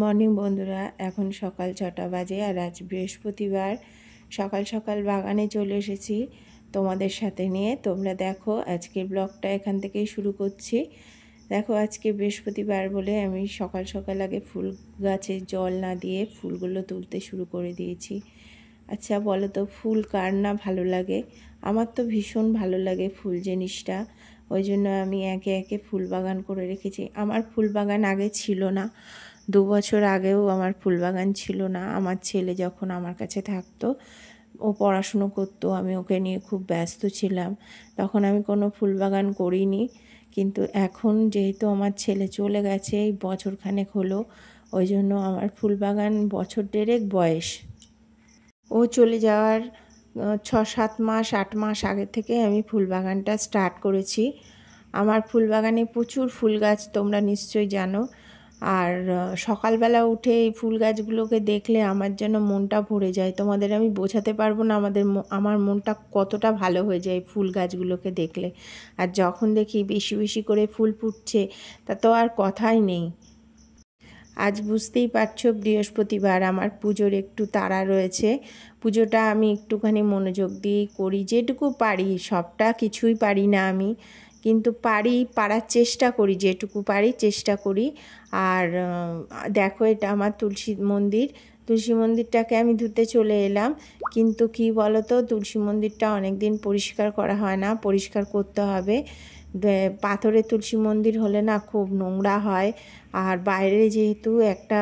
Morning বন্ধুরা এখন সকাল ছটা বাজে আর আজ বৃহস্পতিবার সকাল সকাল বাগানে চলে এসেছি তোমাদের সাথে নিয়ে তোমরা দেখো আজকের ব্লগটা এখান থেকেই শুরু করছি দেখো আজকে বৃহস্পতিবার বলে আমি সকাল সকাল আগে ফুল গাছে জল না দিয়ে ফুলগুলো তুলতে শুরু করে দিয়েছি আচ্ছা বলো তো ফুল কার না ভালো লাগে আমার তো ভীষণ ভালো লাগে ফুল জিনিসটা ওই জন্য আমি একে একে ফুল বাগান করে রেখেছি আমার ফুল বাগান আগে ছিল না দু বছর আগেও আমার ফুলবাগান ছিল না আমার ছেলে যখন আমার কাছে থাকতো ও পড়াশুনো করতো আমি ওকে নিয়ে খুব ব্যস্ত ছিলাম তখন আমি কোনো ফুলবাগান করিনি কিন্তু এখন যেহেতু আমার ছেলে চলে গেছে এই বছরখানেক হলো ওই জন্য আমার ফুলবাগান বছর দেড়েক বয়স ও চলে যাওয়ার ছ সাত মাস আট মাস আগে থেকে আমি ফুলবাগানটা স্টার্ট করেছি আমার ফুলবাগানে প্রচুর ফুল গাছ তোমরা নিশ্চয়ই জানো আর সকালবেলা উঠে এই ফুল গাছগুলোকে দেখলে আমার যেন মনটা ভরে যায় তোমাদের আমি বোঝাতে পারবো না আমাদের আমার মনটা কতটা ভালো হয়ে যায় ফুল গাছগুলোকে দেখলে আর যখন দেখি বেশি বেশি করে ফুল ফুটছে তা তো আর কথাই নেই আজ বুঝতেই পারছো বৃহস্পতিবার আমার পুজোর একটু তাড়া রয়েছে পুজোটা আমি একটুখানি মনোযোগ দিয়ে করি যেটুকু পারি সবটা কিছুই পারি না আমি কিন্তু পারি পারার চেষ্টা করি যেটুকু পারি চেষ্টা করি আর দেখো এটা আমার তুলসী মন্দির তুলসী মন্দিরটাকে আমি ধুতে চলে এলাম কিন্তু কি বলো তো তুলসী মন্দিরটা অনেক দিন পরিষ্কার করা হয় না পরিষ্কার করতে হবে পাথরের তুলসী মন্দির হলে না খুব নোংরা হয় আর বাইরে যেহেতু একটা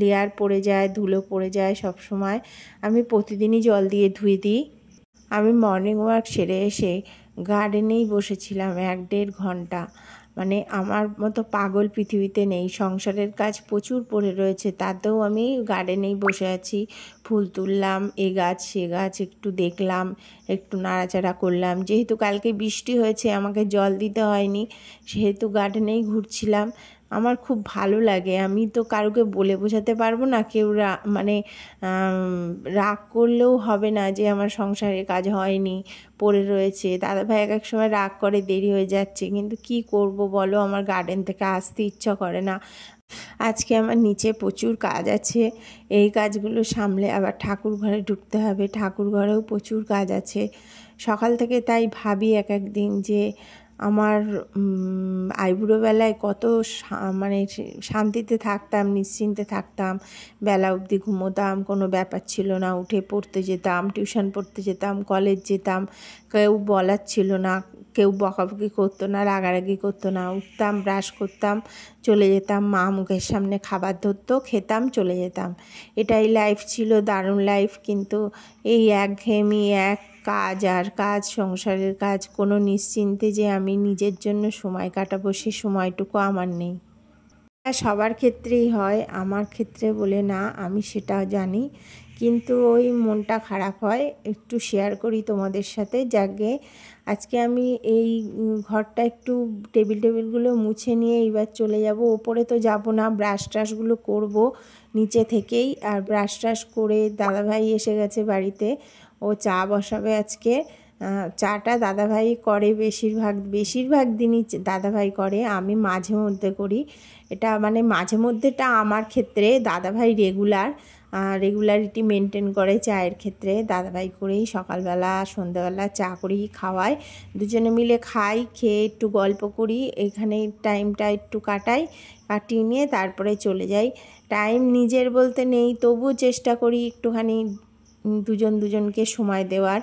লেয়ার পড়ে যায় ধুলো পড়ে যায় সব সময় আমি প্রতিদিনই জল দিয়ে ধুয়ে দিই আমি মর্নিং ওয়াক সেরে এসে গার্ডেনেই বসেছিলাম এক দেড় ঘন্টা মানে আমার মতো পাগল পৃথিবীতে নেই সংসারের কাজ প্রচুর পড়ে রয়েছে তাতেও আমি গার্ডেনেই বসে আছি ফুল তুললাম এ গাছ সে গাছ একটু দেখলাম একটু নাড়াচাড়া করলাম যেহেতু কালকে বৃষ্টি হয়েছে আমাকে জল দিতে হয়নি সেহেতু গার্ডেনেই ঘুরছিলাম আমার খুব ভালো লাগে আমি তো কারোকে বলে বোঝাতে পারবো না কেউ মানে রাগ করলেও হবে না যে আমার সংসারে কাজ হয়নি পড়ে রয়েছে দাদা ভাই এক এক সময় রাগ করে দেরি হয়ে যাচ্ছে কিন্তু কি করব বলো আমার গার্ডেন থেকে আসতে ইচ্ছা করে না আজকে আমার নিচে প্রচুর কাজ আছে এই কাজগুলো সামলে আবার ঠাকুর ঘরে ঢুকতে হবে ঠাকুর ঘরেও প্রচুর কাজ আছে সকাল থেকে তাই ভাবি এক এক দিন যে আমার বেলায় কত মানে শান্তিতে থাকতাম নিশ্চিন্তে থাকতাম বেলা অবধি ঘুমোতাম কোনো ব্যাপার ছিল না উঠে পড়তে যেতাম টিউশন পড়তে যেতাম কলেজ যেতাম কেউ বলার ছিল না কেউ বকাবকি করতো না রাগারাগি করতো না উঠতাম ব্রাশ করতাম চলে যেতাম মা মুখের সামনে খাবার ধরতো খেতাম চলে যেতাম এটাই লাইফ ছিল দারুণ লাইফ কিন্তু এই একঘেয়েমি এক কাজ আর কাজ সংসারের কাজ কোনো নিশ্চিন্তে যে আমি নিজের জন্য সময় কাটাবো সে সময়টুকু আমার নেই সবার ক্ষেত্রেই হয় আমার ক্ষেত্রে বলে না আমি সেটা জানি কিন্তু ওই মনটা খারাপ হয় একটু শেয়ার করি তোমাদের সাথে যাকে আজকে আমি এই ঘরটা একটু টেবিল টেবিলগুলো মুছে নিয়ে এইবার চলে যাব ওপরে তো যাব না ব্রাশ ট্রাশগুলো করব নিচে থেকেই আর ব্রাশ ট্রাশ করে দাদাভাই এসে গেছে বাড়িতে ও চা বসাবে আজকে চাটা দাদাভাই করে বেশিরভাগ বেশিরভাগ দিনই দাদাভাই করে আমি মাঝে মধ্যে করি এটা মানে মাঝে মধ্যেটা আমার ক্ষেত্রে দাদাভাই রেগুলার রেগুলারিটি মেনটেন করে চায়ের ক্ষেত্রে দাদাভাই করেই সকালবেলা সন্ধ্যাবেলা চা করেই খাওয়াই দুজনে মিলে খাই খেয়ে একটু গল্প করি এখানে টাইমটা একটু কাটাই কাটিয়ে নিয়ে তারপরে চলে যাই টাইম নিজের বলতে নেই তবু চেষ্টা করি একটুখানি দুজন দুজনকে সময় দেওয়ার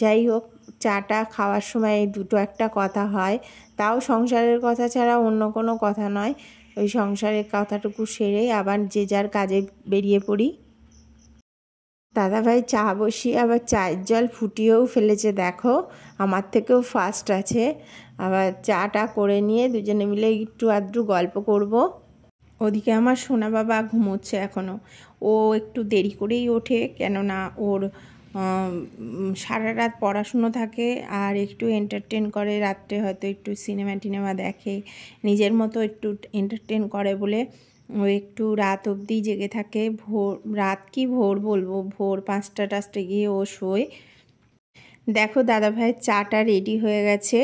যাই হোক চাটা খাওয়ার সময় দুটো একটা কথা হয় তাও সংসারের কথা ছাড়া অন্য কোনো কথা নয় ওই সংসারের কথাটুকু সেরে আবার যে যার কাজে বেরিয়ে পড়ি দাদাভাই চা বসিয়ে আবার চায়ের জল ফুটিয়েও ফেলেছে দেখো আমার থেকেও ফার্স্ট আছে আবার চাটা করে নিয়ে দুজনে মিলে একটু আধটু গল্প করব। ওদিকে আমার সোনা বাবা ঘুমোচ্ছে এখনও ও একটু দেরি করেই ওঠে কেননা ওর সারা রাত পড়াশুনো থাকে আর একটু এন্টারটেন করে রাত্রে হয়তো একটু সিনেমা টিনেমা দেখে নিজের মতো একটু এন্টারটেন করে বলে ও একটু রাত অবধি জেগে থাকে ভোর রাত কি ভোর বলবো ভোর পাঁচটা টাস্টে গিয়ে ও শোয় দেখো দাদাভাইয়ের চাটা রেডি হয়ে গেছে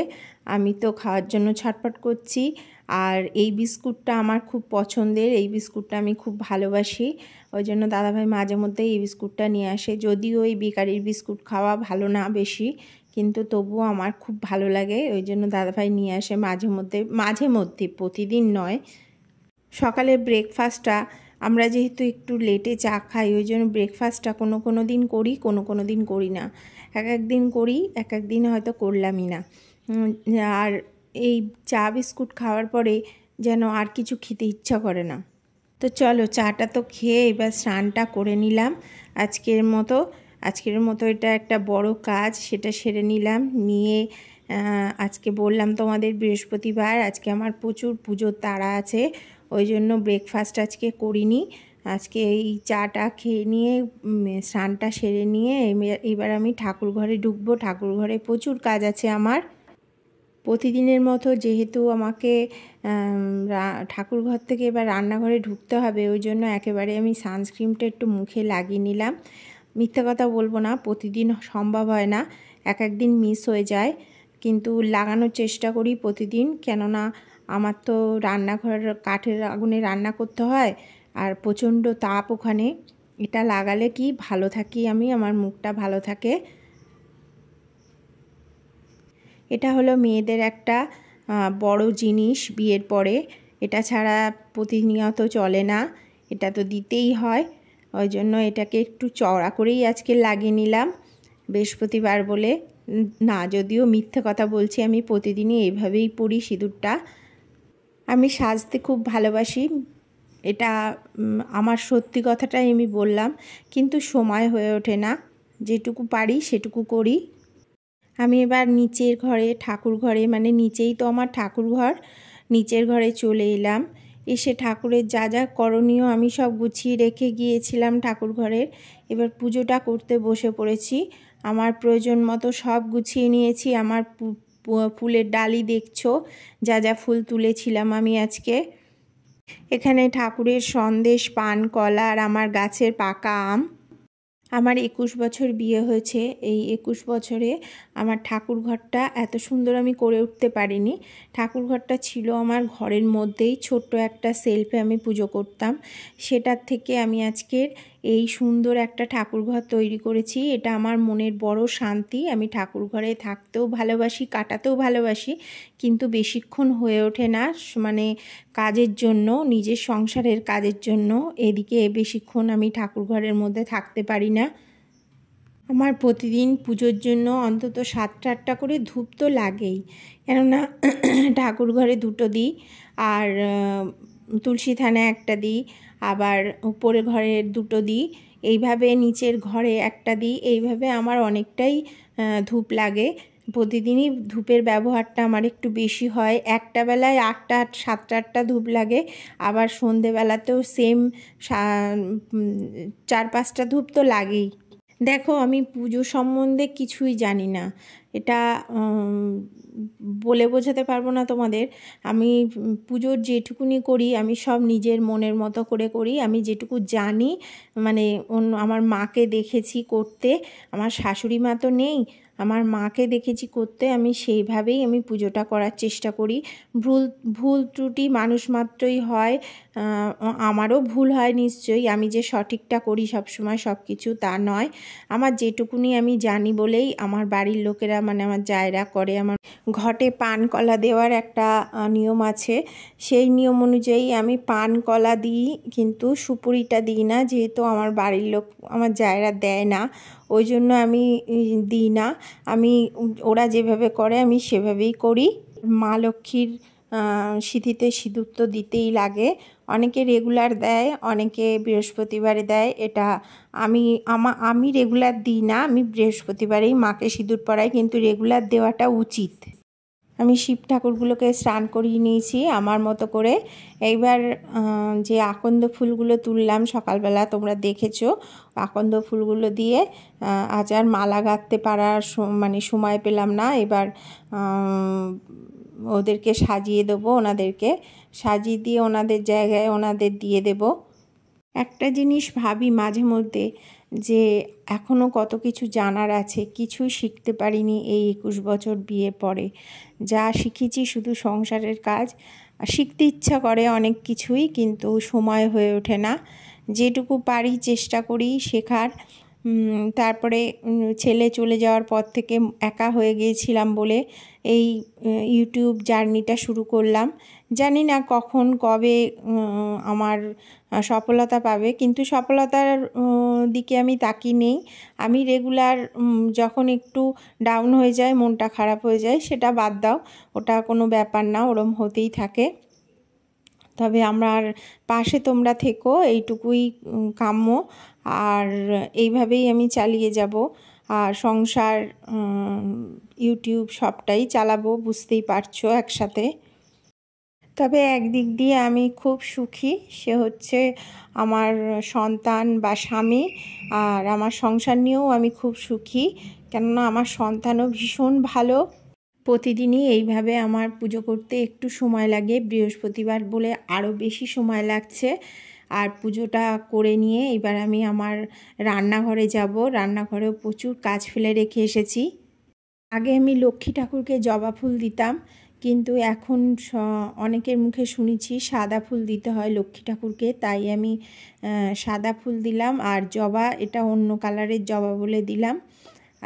আমি তো খাওয়ার জন্য ছটপট করছি আর এই বিস্কুটটা আমার খুব পছন্দের এই বিস্কুটটা আমি খুব ভালোবাসি ওই জন্য দাদাভাই মাঝে মধ্যে এই বিস্কুটটা নিয়ে আসে যদিও এই বেকারির বিস্কুট খাওয়া ভালো না বেশি কিন্তু তবুও আমার খুব ভালো লাগে ওই জন্য দাদাভাই নিয়ে আসে মাঝে মধ্যে মাঝে মধ্যে প্রতিদিন নয় সকালের ব্রেকফাস্টটা আমরা যেহেতু একটু লেটে চা খাই ওই জন্য ব্রেকফাস্টটা কোনো কোনো দিন করি কোনো কোনো দিন করি না এক এক দিন করি এক এক দিন হয়তো করলামই না আর এই চা বিস্কুট খাওয়ার পরে যেন আর কিছু খেতে ইচ্ছা করে না তো চলো চাটা তো খেয়ে এবার স্নানটা করে নিলাম আজকের মতো আজকের মতো এটা একটা বড় কাজ সেটা সেরে নিলাম নিয়ে আজকে বললাম তোমাদের বৃহস্পতিবার আজকে আমার প্রচুর পুজোর তারা আছে ওই জন্য ব্রেকফাস্ট আজকে করিনি আজকে এই চাটা খেয়ে নিয়ে স্নানটা সেরে নিয়ে এবার আমি ঠাকুর ঘরে ঢুকবো ঠাকুর ঘরে প্রচুর কাজ আছে আমার প্রতিদিনের মতো যেহেতু আমাকে ঠাকুর ঘর থেকে এবার রান্নাঘরে ঢুকতে হবে ওই জন্য একেবারে আমি সানস্ক্রিনটা একটু মুখে লাগিয়ে নিলাম মিথ্যা কথা বলবো না প্রতিদিন সম্ভব হয় না এক একদিন মিস হয়ে যায় কিন্তু লাগানোর চেষ্টা করি প্রতিদিন কেননা আমার তো রান্নাঘর কাঠের আগুনে রান্না করতে হয় আর প্রচণ্ড তাপ ওখানে এটা লাগালে কি ভালো থাকি আমি আমার মুখটা ভালো থাকে এটা হলো মেয়েদের একটা বড় জিনিস বিয়ের পরে এটা ছাড়া প্রতিনিয়ত চলে না এটা তো দিতেই হয় ওই জন্য এটাকে একটু চওড়া করেই আজকে লাগিয়ে নিলাম বৃহস্পতিবার বলে না যদিও মিথ্যে কথা বলছি আমি প্রতিদিনই এইভাবেই পরি সিঁদুরটা আমি সাজতে খুব ভালোবাসি এটা আমার সত্যি কথাটাই আমি বললাম কিন্তু সময় হয়ে ওঠে না যেটুকু পারি সেটুকু করি আমি এবার নিচের ঘরে ঠাকুর ঘরে মানে নিচেই তো আমার ঠাকুর ঘর নিচের ঘরে চলে এলাম এসে ঠাকুরের যা যা করণীয় আমি সব গুছিয়ে রেখে গিয়েছিলাম ঠাকুর ঘরের এবার পুজোটা করতে বসে পড়েছি আমার প্রয়োজন মতো সব গুছিয়ে নিয়েছি আমার ফুলের ডালি দেখছো যা যা ফুল তুলেছিলাম আমি আজকে এখানে ঠাকুরের সন্দেশ পান কলা আর আমার গাছের পাকা আম আমার একুশ বছর বিয়ে হয়েছে এই একুশ বছরে আমার ঠাকুর ঘরটা এত সুন্দর আমি করে উঠতে পারিনি ঠাকুর ঘরটা ছিল আমার ঘরের মধ্যেই ছোট্ট একটা সেলফে আমি পুজো করতাম সেটার থেকে আমি আজকের এই সুন্দর একটা ঠাকুরঘর তৈরি করেছি এটা আমার মনের বড় শান্তি আমি ঠাকুরঘরে থাকতেও ভালোবাসি কাটাতেও ভালোবাসি কিন্তু বেশিক্ষণ হয়ে ওঠে না মানে কাজের জন্য নিজের সংসারের কাজের জন্য এদিকে বেশিক্ষণ আমি ঠাকুরঘরের মধ্যে থাকতে পারি না আমার প্রতিদিন পুজোর জন্য অন্তত সাতটা আটটা করে ধূপ তো লাগেই কেননা ঠাকুর ঘরে দুটো দিই আর তুলসী থানে একটা দিই আবার উপরে ঘরে দুটো দিই এইভাবে নিচের ঘরে একটা দিই এইভাবে আমার অনেকটাই ধূপ লাগে প্রতিদিনই ধূপের ব্যবহারটা আমার একটু বেশি হয় একটা বেলায় আটটা সাতটা আটটা ধূপ লাগে আবার সন্ধেবেলাতেও সেম চার পাঁচটা ধূপ তো লাগেই দেখো আমি পুজো সম্বন্ধে কিছুই জানি না এটা বলে বোঝাতে পারবো না তোমাদের আমি পুজোর যেটুকুনি করি আমি সব নিজের মনের মতো করে করি আমি যেটুকু জানি মানে অন্য আমার মাকে দেখেছি করতে আমার শাশুড়ি মা তো নেই আমার মাকে দেখেছি করতে আমি সেইভাবেই আমি পুজোটা করার চেষ্টা করি ভুল ভুল ত্রুটি মানুষ মাত্রই হয় আমারও ভুল হয় নিশ্চয়ই আমি যে সঠিকটা করি সবসময় সব কিছু তা নয় আমার যেটুকুনি আমি জানি বলেই আমার বাড়ির লোকেরা মানে আমার জায়রা করে আমার ঘটে পান কলা দেওয়ার একটা নিয়ম আছে সেই নিয়ম অনুযায়ী আমি পান কলা দিই কিন্তু সুপুরিটা দিই না যেহেতু আমার বাড়ির লোক আমার জায়রা দেয় না ওই জন্য আমি দিই না আমি ওরা যেভাবে করে আমি সেভাবেই করি মা লক্ষ্মীর সিঁথিতে সিঁদুর তো দিতেই লাগে অনেকে রেগুলার দেয় অনেকে বৃহস্পতিবারে দেয় এটা আমি আমা আমি রেগুলার দিই না আমি বৃহস্পতিবারেই মাকে সিঁদুর পরাই কিন্তু রেগুলার দেওয়াটা উচিত আমি শিব ঠাকুরগুলোকে স্নান করিয়ে নিয়েছি আমার মতো করে এইবার যে আকন্দ ফুলগুলো তুললাম সকালবেলা তোমরা দেখেছো আকন্দ ফুলগুলো দিয়ে আজ আর মালা গাঁথতে পারার মানে সময় পেলাম না এবার ওদেরকে সাজিয়ে দেবো ওনাদেরকে সাজিয়ে দিয়ে ওনাদের জায়গায় ওনাদের দিয়ে দেব একটা জিনিস ভাবি মাঝে মধ্যে যে এখনও কত কিছু জানার আছে কিছুই শিখতে পারিনি এই একুশ বছর বিয়ে পরে যা শিখেছি শুধু সংসারের কাজ শিখতে ইচ্ছা করে অনেক কিছুই কিন্তু সময় হয়ে ওঠে না যেটুকু পারি চেষ্টা করি শেখার তারপরে ছেলে চলে যাওয়ার পর থেকে একা হয়ে গিয়েছিলাম বলে এই ইউটিউব জার্নিটা শুরু করলাম জানি না কখন কবে আমার সফলতা পাবে কিন্তু সফলতার দিকে আমি তাকি নেই আমি রেগুলার যখন একটু ডাউন হয়ে যায় মনটা খারাপ হয়ে যায় সেটা বাদ দাও ওটা কোনো ব্যাপার না ওরম হতেই থাকে তবে আমার পাশে তোমরা থেকো এইটুকুই কাম্য আর এইভাবেই আমি চালিয়ে যাব আর সংসার ইউটিউব সবটাই চালাবো বুঝতেই পারছো একসাথে তবে একদিক দিয়ে আমি খুব সুখী সে হচ্ছে আমার সন্তান বা স্বামী আর আমার সংসার নিয়েও আমি খুব সুখী কেননা আমার সন্তানও ভীষণ ভালো প্রতিদিনই এইভাবে আমার পুজো করতে একটু সময় লাগে বৃহস্পতিবার বলে আরও বেশি সময় লাগছে আর পুজোটা করে নিয়ে এবার আমি আমার রান্নাঘরে যাব রান্নাঘরেও প্রচুর কাজ ফেলে রেখে এসেছি আগে আমি লক্ষ্মী ঠাকুরকে জবা ফুল দিতাম কিন্তু এখন অনেকের মুখে শুনেছি সাদা ফুল দিতে হয় লক্ষ্মী ঠাকুরকে তাই আমি সাদা ফুল দিলাম আর জবা এটা অন্য কালারের জবা বলে দিলাম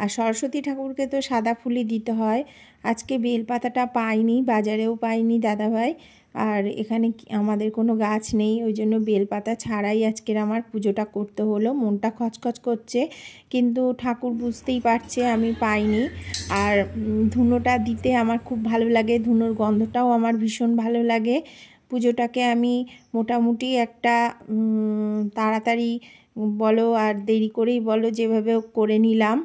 আর সরস্বতী ঠাকুরকে তো সাদা ফুলই দিতে হয় আজকে বেলপাতাটা পাইনি বাজারেও পাইনি দাদাভাই আর এখানে আমাদের কোনো গাছ নেই ওই জন্য বেলপাতা ছাড়াই আজকের আমার পুজোটা করতে হলো মনটা খচখচ করছে কিন্তু ঠাকুর বুঝতেই পারছে আমি পাইনি আর ধুনোটা দিতে আমার খুব ভালো লাগে ধুনোর গন্ধটাও আমার ভীষণ ভালো লাগে পুজোটাকে আমি মোটামুটি একটা তাড়াতাড়ি বলো আর দেরি করেই বলো যেভাবে করে নিলাম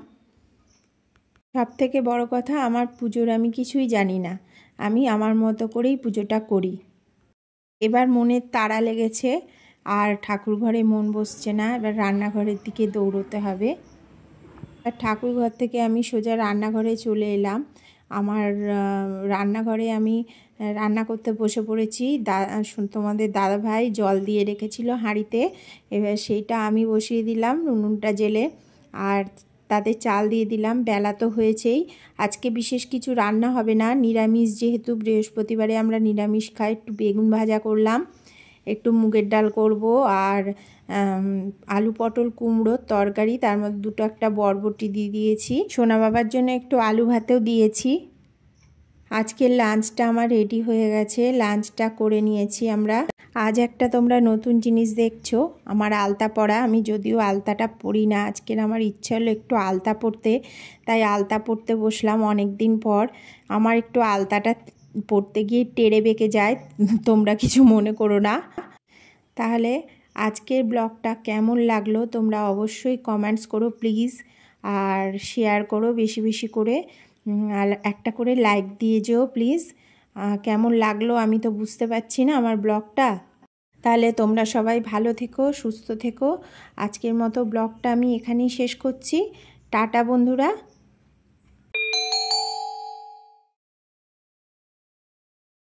সব থেকে বড় কথা আমার পুজোর আমি কিছুই জানি না আমি আমার মতো করেই পুজোটা করি এবার মনের তাড়া লেগেছে আর ঠাকুর ঘরে মন বসছে না এবার রান্নাঘরের দিকে দৌড়তে হবে এবার ঠাকুর ঘর থেকে আমি সোজা রান্নাঘরে চলে এলাম আমার রান্নাঘরে আমি রান্না করতে বসে পড়েছি দা তোমাদের দাদাভাই জল দিয়ে রেখেছিল হাঁড়িতে এবার সেইটা আমি বসিয়ে দিলাম নুনুনটা জেলে আর তাতে চাল দিয়ে দিলাম বেলা তো হয়েছেই আজকে বিশেষ কিছু রান্না হবে না নিরামিষ যেহেতু বৃহস্পতিবারে আমরা নিরামিষ খাই একটু বেগুন ভাজা করলাম একটু মুগের ডাল করব আর আলু পটল কুমড়োর তরকারি তার মধ্যে দুটো একটা বরবটি দিয়ে দিয়েছি সোনা বাবার জন্য একটু আলু ভাতেও দিয়েছি আজকের লাঞ্চটা আমার রেডি হয়ে গেছে লাঞ্চটা করে নিয়েছি আমরা আজ একটা তোমরা নতুন জিনিস দেখছো আমার আলতা পরা আমি যদিও আলতাটা পরি না আজকের আমার ইচ্ছা হলো একটু আলতা পরতে তাই আলতা পরতে বসলাম অনেক দিন পর আমার একটু আলতাটা পরতে গিয়ে টেরে বেঁকে যায় তোমরা কিছু মনে করো না তাহলে আজকের ব্লগটা কেমন লাগলো তোমরা অবশ্যই কমেন্টস করো প্লিজ আর শেয়ার করো বেশি বেশি করে আর একটা করে লাইক দিয়ে যেও প্লিজ কেমন লাগলো আমি তো বুঝতে পারছি না আমার ব্লগটা তাহলে তোমরা সবাই ভালো থেকো সুস্থ থেকো আজকের মতো ব্লগটা আমি এখানেই শেষ করছি টাটা বন্ধুরা